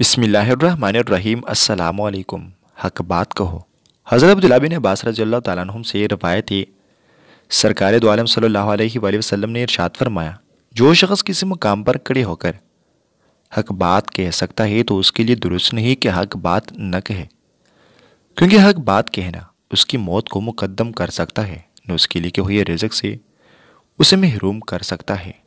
बिसमीम अल्लाम हक बात कहो हज़रत अब्दुल्ला बिन अब्बास रजील्ला तम से ये रवायत है सरकार दो आलम सल्ला वसम ने इरशाद फरमाया जो शख्स किसी मुकाम पर खड़े होकर हक बात कह सकता है तो उसके लिए दुरुस्त नहीं कि हक बात न कहे क्योंकि हक बात कहना उसकी मौत को मुकदम कर सकता है न उसके लिए हुए रिजक से उसे महरूम कर सकता है